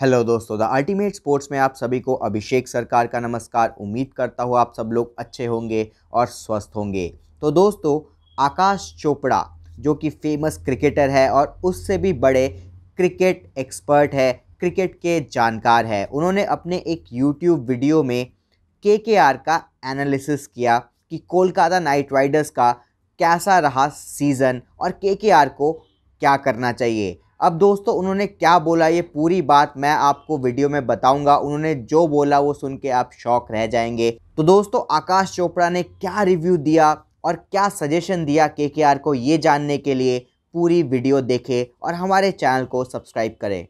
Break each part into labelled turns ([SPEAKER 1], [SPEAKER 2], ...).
[SPEAKER 1] hello दोस्तों the ultimate sports में आप सभी को अभिषेक सरकार का नमस्कार उम्मीद करता हूँ आप सब लोग अच्छे होंगे और स्वस्थ होंगे तो दोस्तों आकाश चोपड़ा जो कि फेमस क्रिकेटर है और उससे भी बड़े क्रिकेट एक्सपर्ट है क्रिकेट के जानकार है उन्होंने अपने एक यूट्यूब वीडियो में के के आर का एनालिसिस किया कि कोलकाता नाइट राइडर्स का कैसा रहा सीज़न और के के आर को क्या करना चाहिए अब दोस्तों उन्होंने क्या बोला ये पूरी बात मैं आपको वीडियो में बताऊंगा उन्होंने जो बोला वो सुन के आप शौक रह जाएंगे तो दोस्तों आकाश चोपड़ा ने क्या रिव्यू दिया और क्या सजेशन दिया के के आर को ये जानने के लिए पूरी वीडियो देखें और हमारे चैनल को सब्सक्राइब करें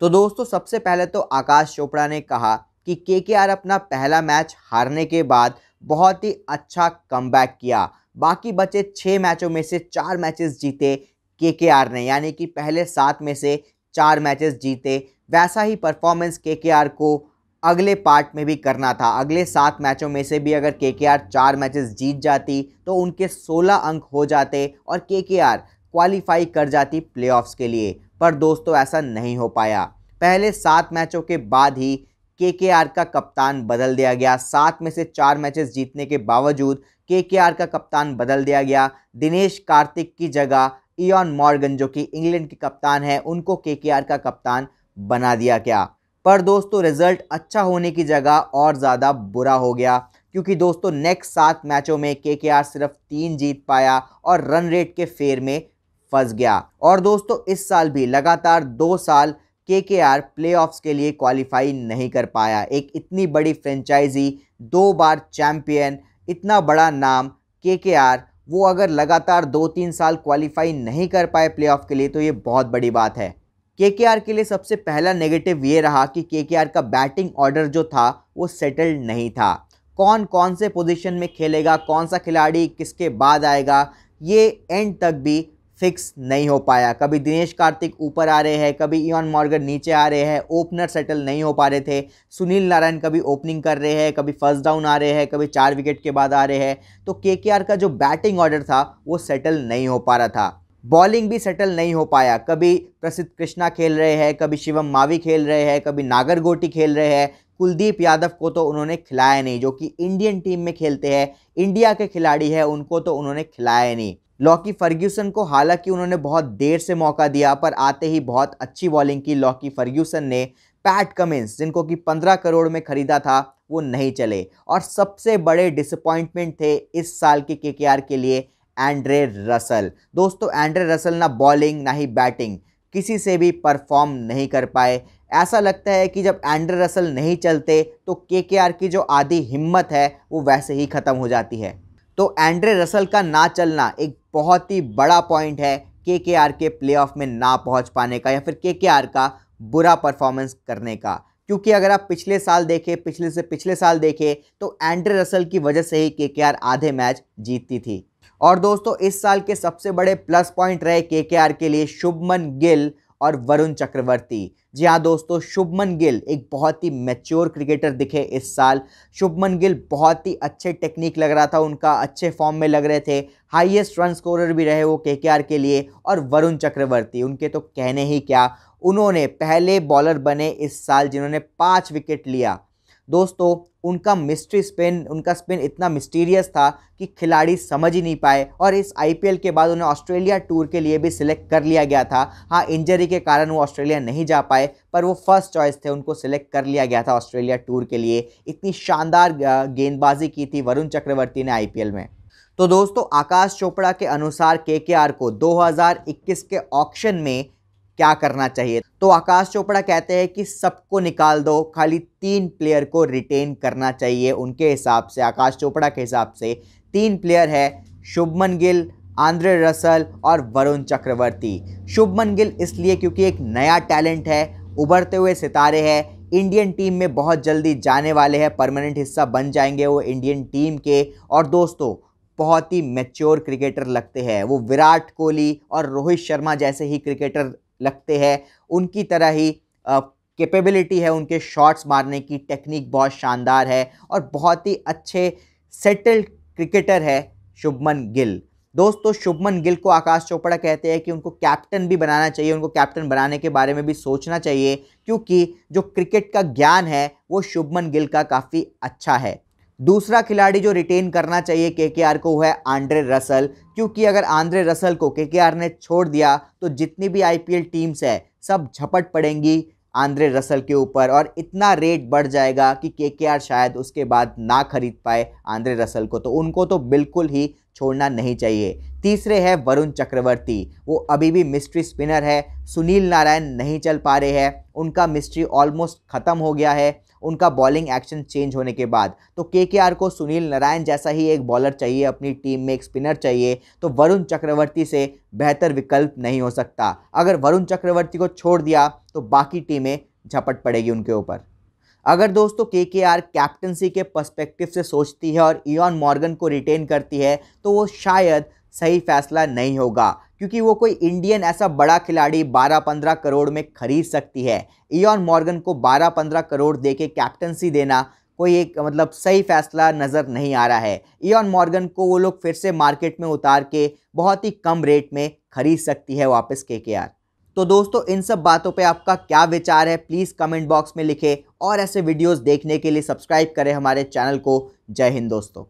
[SPEAKER 1] तो दोस्तों सबसे पहले तो आकाश चोपड़ा ने कहा कि के के आर अपना पहला मैच हारने के बाद बहुत ही अच्छा कम किया बाकी बचे छः मैचों में से चार मैचेस जीते केकेआर ने यानी कि पहले सात में से चार मैचेस जीते वैसा ही परफॉर्मेंस केकेआर को अगले पार्ट में भी करना था अगले सात मैचों में से भी अगर के के आर चार मैचेस जीत जाती तो उनके सोलह अंक हो जाते और के के आर क्वालिफाई कर जाती प्लेऑफ्स के लिए पर दोस्तों ऐसा नहीं हो पाया पहले सात मैचों के बाद ही के के आर का कप्तान बदल दिया गया सात में से चार मैचेस जीतने के बावजूद के के आर का कप्तान बदल दिया गया दिनेश कार्तिक की जगह इयन मॉर्गन जो कि इंग्लैंड के कप्तान हैं उनको के का कप्तान बना दिया गया पर दोस्तों रिजल्ट अच्छा होने की जगह और ज़्यादा बुरा हो गया क्योंकि दोस्तों नेक्स्ट सात मैचों में के सिर्फ तीन जीत पाया और रन रेट के फेर में फंस गया और दोस्तों इस साल भी लगातार दो साल के के आर प्ले के लिए क्वालिफाई नहीं कर पाया एक इतनी बड़ी फ्रेंचाइजी दो बार चैम्पियन इतना बड़ा नाम के के आर वो अगर लगातार दो तीन साल क्वालिफाई नहीं कर पाए प्लेऑफ के लिए तो ये बहुत बड़ी बात है के के लिए सबसे पहला नेगेटिव ये रहा कि के का बैटिंग ऑर्डर जो था वो सेटल्ड नहीं था कौन कौन से पोजीशन में खेलेगा कौन सा खिलाड़ी किसके बाद आएगा ये एंड तक भी फिक्स नहीं हो पाया कभी दिनेश कार्तिक ऊपर आ रहे हैं कभी इवन मॉर्गर नीचे आ रहे हैं ओपनर सेटल नहीं हो पा रहे थे सुनील नारायण कभी ओपनिंग कर रहे हैं कभी फर्स्ट डाउन आ रहे हैं कभी चार विकेट के बाद आ रहे हैं तो के का जो बैटिंग ऑर्डर था वो सेटल नहीं हो पा रहा था बॉलिंग भी सेटल नहीं हो पाया कभी प्रसिद्ध कृष्णा खेल रहे हैं कभी शिवम मावी खेल रहे हैं कभी नागर गोटी खेल रहे हैं कुलदीप यादव को तो उन्होंने खिलाया नहीं जो कि इंडियन टीम में खेलते हैं इंडिया के खिलाड़ी हैं उनको तो उन्होंने खिलाया नहीं लॉकी फर्ग्यूसन को हालांकि उन्होंने बहुत देर से मौका दिया पर आते ही बहुत अच्छी बॉलिंग की लॉकी फर्ग्यूसन ने पैट कमिंस जिनको कि 15 करोड़ में खरीदा था वो नहीं चले और सबसे बड़े डिसअपॉइंटमेंट थे इस साल के के के लिए एंड्रे रसल दोस्तों एंड्रे रसल ना बॉलिंग ना ही बैटिंग किसी से भी परफॉर्म नहीं कर पाए ऐसा लगता है कि जब एंड्रे रसल नहीं चलते तो के की जो आधी हिम्मत है वो वैसे ही ख़त्म हो जाती है तो एंड्रे रसल का ना चलना एक बहुत ही बड़ा पॉइंट है के के आर के ऑफ में ना पहुंच पाने का या फिर के के आर का बुरा परफॉर्मेंस करने का क्योंकि अगर आप पिछले साल देखें पिछले से पिछले साल देखें तो एंड्रे रसल की वजह से ही के के आर आधे मैच जीतती थी और दोस्तों इस साल के सबसे बड़े प्लस पॉइंट रहे के के आर के लिए शुभमन गिल और वरुण चक्रवर्ती जी हाँ दोस्तों शुभमन गिल एक बहुत ही मैच्योर क्रिकेटर दिखे इस साल शुभमन गिल बहुत ही अच्छे टेक्निक लग रहा था उनका अच्छे फॉर्म में लग रहे थे हाईएस्ट रन स्कोरर भी रहे वो के के लिए और वरुण चक्रवर्ती उनके तो कहने ही क्या उन्होंने पहले बॉलर बने इस साल जिन्होंने पाँच विकेट लिया दोस्तों उनका मिस्ट्री स्पिन उनका स्पिन इतना मिस्टीरियस था कि खिलाड़ी समझ ही नहीं पाए और इस आईपीएल के बाद उन्हें ऑस्ट्रेलिया टूर के लिए भी सिलेक्ट कर लिया गया था हाँ इंजरी के कारण वो ऑस्ट्रेलिया नहीं जा पाए पर वो फर्स्ट चॉइस थे उनको सिलेक्ट कर लिया गया था ऑस्ट्रेलिया टूर के लिए इतनी शानदार गेंदबाजी की थी वरुण चक्रवर्ती ने आई में तो दोस्तों आकाश चोपड़ा के अनुसार के को 2021 के ऑक्शन में क्या करना चाहिए तो आकाश चोपड़ा कहते हैं कि सबको निकाल दो खाली तीन प्लेयर को रिटेन करना चाहिए उनके हिसाब से आकाश चोपड़ा के हिसाब से तीन प्लेयर है शुभमन गिल आंद्रे रसल और वरुण चक्रवर्ती शुभमन गिल इसलिए क्योंकि एक नया टैलेंट है उभरते हुए सितारे हैं इंडियन टीम में बहुत जल्दी जाने वाले हैं परमानेंट हिस्सा बन जाएंगे वो इंडियन टीम के और दोस्तों बहुत ही मैच्योर क्रिकेटर लगते हैं वो विराट कोहली और रोहित शर्मा जैसे ही क्रिकेटर लगते हैं उनकी तरह ही कैपेबिलिटी है उनके शॉट्स मारने की टेक्निक बहुत शानदार है और बहुत ही अच्छे सेटल्ड क्रिकेटर है शुभमन गिल दोस्तों शुभमन गिल को आकाश चोपड़ा कहते हैं कि उनको कैप्टन भी बनाना चाहिए उनको कैप्टन बनाने के बारे में भी सोचना चाहिए क्योंकि जो क्रिकेट का ज्ञान है वो शुभमन गिल का काफ़ी अच्छा है दूसरा खिलाड़ी जो रिटेन करना चाहिए केकेआर को वो है आंड्रे रसल क्योंकि अगर आंद्रे रसल को केकेआर ने छोड़ दिया तो जितनी भी आईपीएल टीम्स है सब झपट पड़ेंगी आंद्रे रसल के ऊपर और इतना रेट बढ़ जाएगा कि केकेआर शायद उसके बाद ना खरीद पाए आंद्रे रसल को तो उनको तो बिल्कुल ही छोड़ना नहीं चाहिए तीसरे है वरुण चक्रवर्ती वो अभी भी मिस्ट्री स्पिनर है सुनील नारायण नहीं चल पा रहे हैं उनका मिस्ट्री ऑलमोस्ट ख़त्म हो गया है उनका बॉलिंग एक्शन चेंज होने के बाद तो के को सुनील नारायण जैसा ही एक बॉलर चाहिए अपनी टीम में एक स्पिनर चाहिए तो वरुण चक्रवर्ती से बेहतर विकल्प नहीं हो सकता अगर वरुण चक्रवर्ती को छोड़ दिया तो बाकी टीमें झपट पड़ेगी उनके ऊपर अगर दोस्तों के के आर कैप्टनसी के पर्स्पेक्टिव से सोचती है और ईन मॉर्गन को रिटेन करती है तो वो शायद सही फैसला नहीं होगा क्योंकि वो कोई इंडियन ऐसा बड़ा खिलाड़ी 12-15 करोड़ में खरीद सकती है इयॉन मॉर्गन को 12-15 करोड़ दे के कैप्टनसी देना कोई एक मतलब सही फैसला नज़र नहीं आ रहा है इयॉन मॉर्गन को वो लोग फिर से मार्केट में उतार के बहुत ही कम रेट में खरीद सकती है वापस के के आर तो दोस्तों इन सब बातों पे आपका क्या विचार है प्लीज़ कमेंट बॉक्स में लिखें और ऐसे वीडियोस देखने के लिए सब्सक्राइब करें हमारे चैनल को जय हिंद दोस्तों